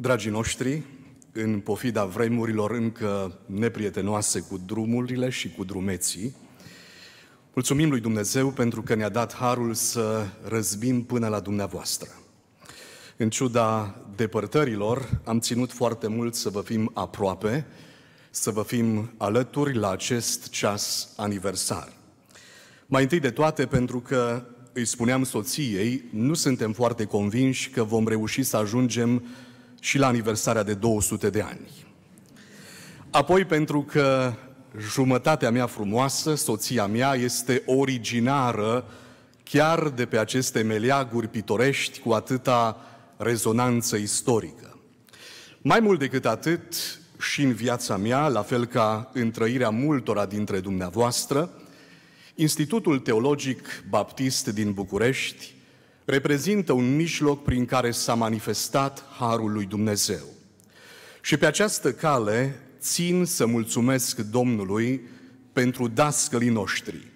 Dragii noștri, în pofida vremurilor încă neprietenoase cu drumurile și cu drumeții, mulțumim lui Dumnezeu pentru că ne-a dat harul să răzbim până la dumneavoastră. În ciuda depărtărilor, am ținut foarte mult să vă fim aproape, să vă fim alături la acest ceas aniversar. Mai întâi de toate, pentru că îi spuneam soției, nu suntem foarte convinși că vom reuși să ajungem și la aniversarea de 200 de ani. Apoi pentru că jumătatea mea frumoasă, soția mea, este originară chiar de pe aceste meleaguri pitorești cu atâta rezonanță istorică. Mai mult decât atât, și în viața mea, la fel ca în trăirea multora dintre dumneavoastră, Institutul Teologic Baptist din București reprezintă un mijloc prin care s-a manifestat harul lui Dumnezeu. Și pe această cale țin să mulțumesc Domnului pentru dascălii noștri,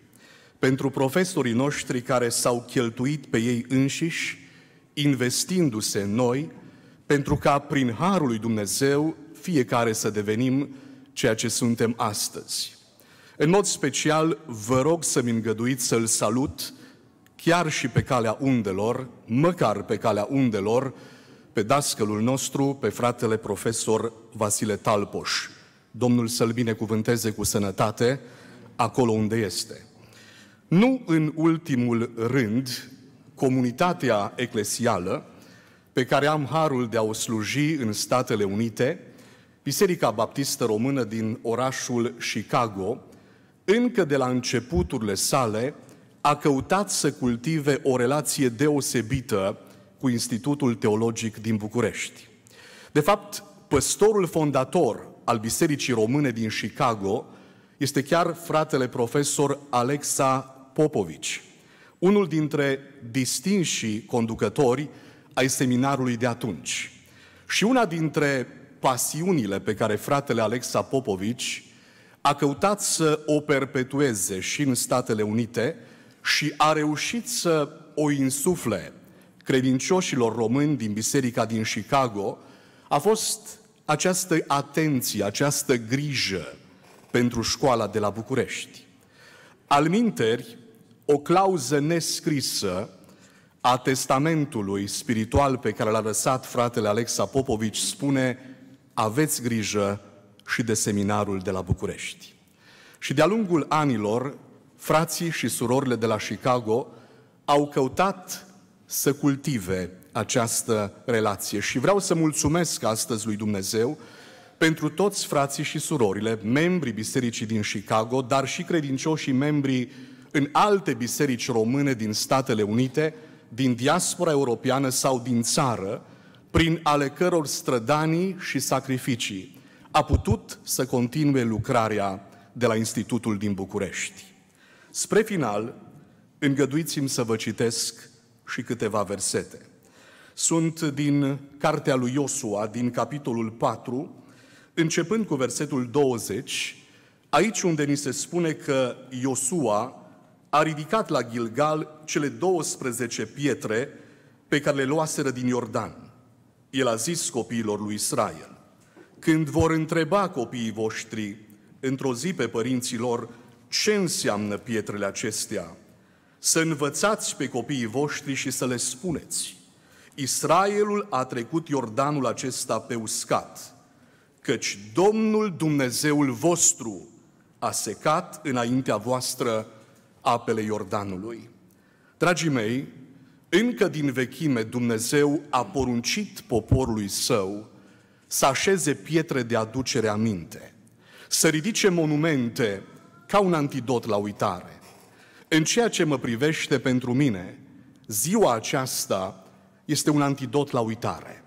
pentru profesorii noștri care s-au cheltuit pe ei înșiși, investindu-se în noi, pentru ca prin harul lui Dumnezeu fiecare să devenim ceea ce suntem astăzi. În mod special, vă rog să-mi îngăduiți să-l salut chiar și pe calea undelor, măcar pe calea undelor, pe dascălul nostru, pe fratele profesor Vasile Talpoș. Domnul să-l binecuvânteze cu sănătate acolo unde este. Nu în ultimul rând, comunitatea eclesială pe care am harul de a o sluji în Statele Unite, Biserica Baptistă Română din orașul Chicago, încă de la începuturile sale, a căutat să cultive o relație deosebită cu Institutul Teologic din București. De fapt, păstorul fondator al Bisericii Române din Chicago este chiar fratele profesor Alexa Popovici, unul dintre distinși conducători ai seminarului de atunci. Și una dintre pasiunile pe care fratele Alexa Popovici a căutat să o perpetueze și în Statele Unite – și a reușit să o insufle credincioșilor români din biserica din Chicago a fost această atenție, această grijă pentru școala de la București. Alminteri, o clauză nescrisă a testamentului spiritual pe care l-a lăsat fratele Alexa Popovici spune aveți grijă și de seminarul de la București. Și de-a lungul anilor, frații și surorile de la Chicago au căutat să cultive această relație. Și vreau să mulțumesc astăzi lui Dumnezeu pentru toți frații și surorile, membrii bisericii din Chicago, dar și credincioșii membrii în alte biserici române din Statele Unite, din diaspora europeană sau din țară, prin ale căror strădanii și sacrificii a putut să continue lucrarea de la Institutul din București. Spre final, îngăduiți-mi să vă citesc și câteva versete. Sunt din cartea lui Iosua, din capitolul 4, începând cu versetul 20, aici unde ni se spune că Iosua a ridicat la Gilgal cele 12 pietre pe care le luaseră din Iordan. El a zis copiilor lui Israel, când vor întreba copiii voștri într-o zi pe părinții lor, ce înseamnă pietrele acestea? Să învățați pe copiii voștri și să le spuneți. Israelul a trecut Iordanul acesta pe uscat, căci Domnul Dumnezeul vostru a secat înaintea voastră apele Iordanului. Dragii mei, încă din vechime Dumnezeu a poruncit poporului său să așeze pietre de aducere aminte, să ridice monumente ca un antidot la uitare. În ceea ce mă privește pentru mine, ziua aceasta este un antidot la uitare.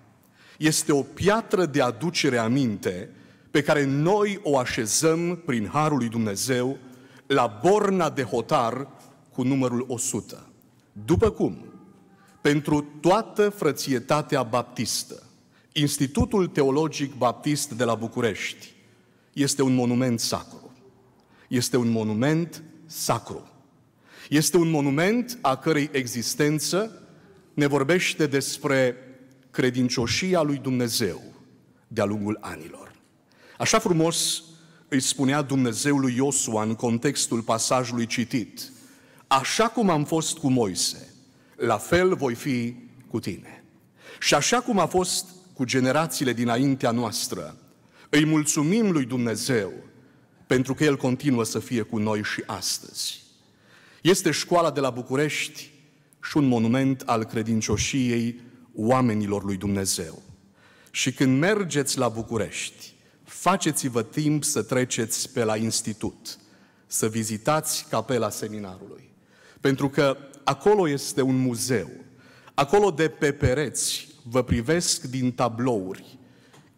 Este o piatră de aducere aminte pe care noi o așezăm prin Harul lui Dumnezeu la borna de hotar cu numărul 100. După cum, pentru toată frățietatea baptistă, Institutul Teologic Baptist de la București este un monument sacru este un monument sacru. Este un monument a cărei existență ne vorbește despre credincioșia lui Dumnezeu de-a lungul anilor. Așa frumos îi spunea Dumnezeu lui Iosua în contextul pasajului citit, așa cum am fost cu Moise, la fel voi fi cu tine. Și așa cum a fost cu generațiile dinaintea noastră, îi mulțumim lui Dumnezeu pentru că El continuă să fie cu noi și astăzi. Este școala de la București și un monument al credincioșiei oamenilor lui Dumnezeu. Și când mergeți la București, faceți-vă timp să treceți pe la institut, să vizitați capela seminarului. Pentru că acolo este un muzeu. Acolo de pe pereți vă privesc din tablouri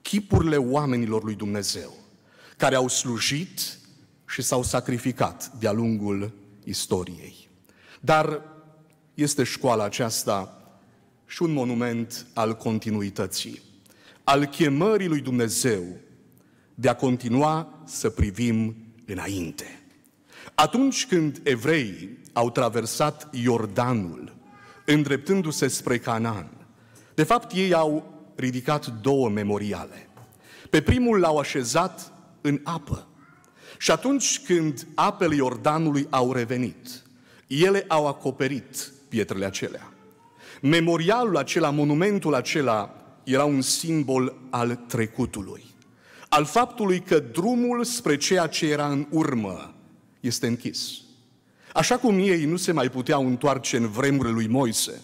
chipurile oamenilor lui Dumnezeu care au slujit și s-au sacrificat de-a lungul istoriei. Dar este școala aceasta și un monument al continuității, al chemării lui Dumnezeu de a continua să privim înainte. Atunci când evreii au traversat Iordanul, îndreptându-se spre Canaan, de fapt ei au ridicat două memoriale. Pe primul l-au așezat în apă. Și atunci când apele Iordanului au revenit, ele au acoperit pietrele acelea. Memorialul acela, monumentul acela, era un simbol al trecutului, al faptului că drumul spre ceea ce era în urmă este închis. Așa cum ei nu se mai puteau întoarce în vremurile lui Moise,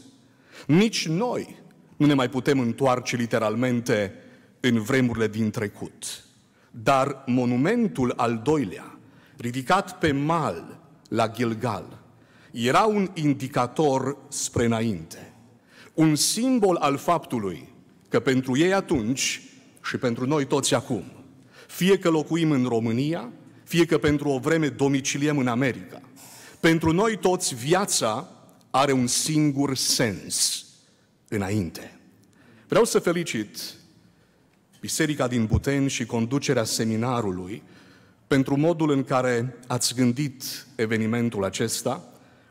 nici noi nu ne mai putem întoarce literalmente în vremurile din trecut. Dar monumentul al doilea, ridicat pe mal la Gilgal, era un indicator spre înainte, un simbol al faptului că pentru ei atunci și pentru noi toți acum, fie că locuim în România, fie că pentru o vreme domiciliem în America, pentru noi toți viața are un singur sens, înainte. Vreau să felicit Biserica din Buteni și conducerea seminarului pentru modul în care ați gândit evenimentul acesta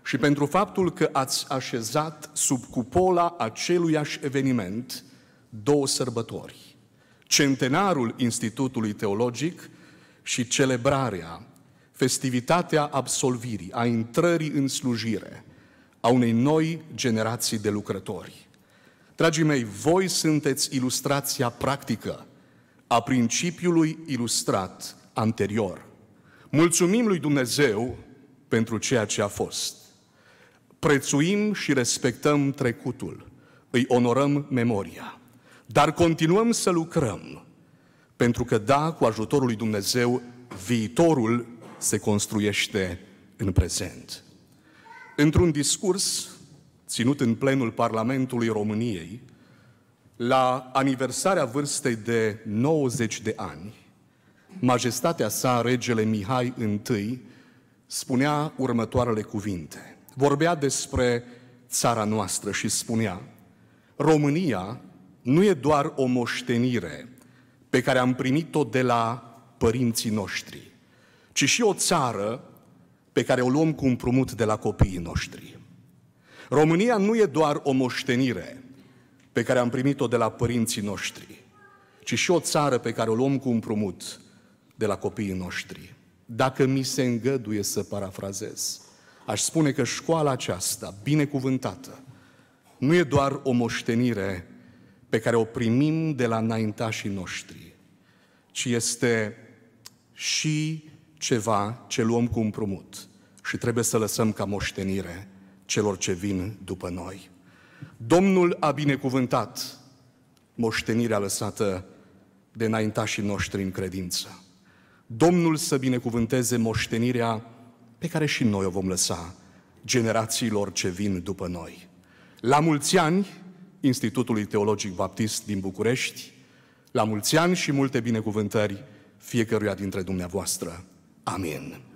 și pentru faptul că ați așezat sub cupola aceluiași eveniment două sărbători, centenarul Institutului Teologic și celebrarea, festivitatea absolvirii, a intrării în slujire a unei noi generații de lucrători. Dragii mei, voi sunteți ilustrația practică a principiului ilustrat anterior. Mulțumim lui Dumnezeu pentru ceea ce a fost. Prețuim și respectăm trecutul, îi onorăm memoria, dar continuăm să lucrăm, pentru că, da, cu ajutorul lui Dumnezeu, viitorul se construiește în prezent. Într-un discurs ținut în plenul Parlamentului României, la aniversarea vârstei de 90 de ani, majestatea sa, regele Mihai I, spunea următoarele cuvinte. Vorbea despre țara noastră și spunea, România nu e doar o moștenire pe care am primit-o de la părinții noștri, ci și o țară pe care o luăm cu împrumut de la copiii noștri. România nu e doar o moștenire pe care am primit-o de la părinții noștri, ci și o țară pe care o luăm cu împrumut de la copiii noștri. Dacă mi se îngăduie să parafrazez, aș spune că școala aceasta, binecuvântată, nu e doar o moștenire pe care o primim de la înaintașii noștri, ci este și ceva ce luăm cu împrumut și trebuie să lăsăm ca moștenire celor ce vin după noi. Domnul a binecuvântat moștenirea lăsată de înaintașii noștri în credință. Domnul să binecuvânteze moștenirea pe care și noi o vom lăsa generațiilor ce vin după noi. La mulți ani, Institutului Teologic Baptist din București, la mulți ani și multe binecuvântări fiecăruia dintre dumneavoastră. Amin.